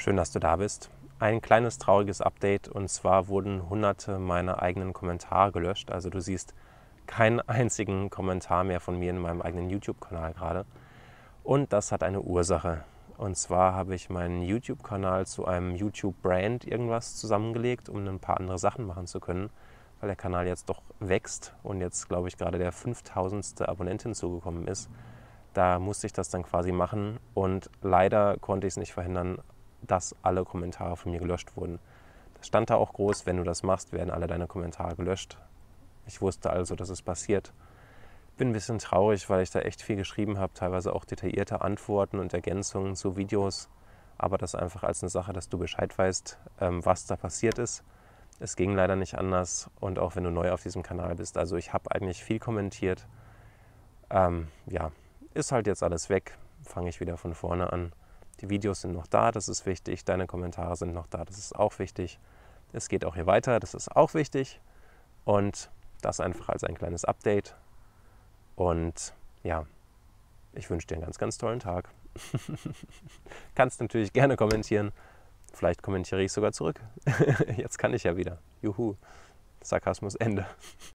Schön, dass du da bist. Ein kleines trauriges Update und zwar wurden hunderte meiner eigenen Kommentare gelöscht. Also du siehst keinen einzigen Kommentar mehr von mir in meinem eigenen YouTube-Kanal gerade. Und das hat eine Ursache. Und zwar habe ich meinen YouTube-Kanal zu einem YouTube-Brand irgendwas zusammengelegt, um ein paar andere Sachen machen zu können, weil der Kanal jetzt doch wächst und jetzt, glaube ich, gerade der 5000. Abonnent hinzugekommen ist. Da musste ich das dann quasi machen und leider konnte ich es nicht verhindern, dass alle Kommentare von mir gelöscht wurden. Das stand da auch groß, wenn du das machst, werden alle deine Kommentare gelöscht. Ich wusste also, dass es passiert. Bin ein bisschen traurig, weil ich da echt viel geschrieben habe, teilweise auch detaillierte Antworten und Ergänzungen zu Videos, aber das einfach als eine Sache, dass du Bescheid weißt, ähm, was da passiert ist. Es ging leider nicht anders und auch wenn du neu auf diesem Kanal bist. Also ich habe eigentlich viel kommentiert. Ähm, ja, ist halt jetzt alles weg, fange ich wieder von vorne an. Die Videos sind noch da, das ist wichtig. Deine Kommentare sind noch da, das ist auch wichtig. Es geht auch hier weiter, das ist auch wichtig. Und das einfach als ein kleines Update. Und ja, ich wünsche dir einen ganz, ganz tollen Tag. Kannst natürlich gerne kommentieren. Vielleicht kommentiere ich sogar zurück. Jetzt kann ich ja wieder. Juhu. Sarkasmus Ende.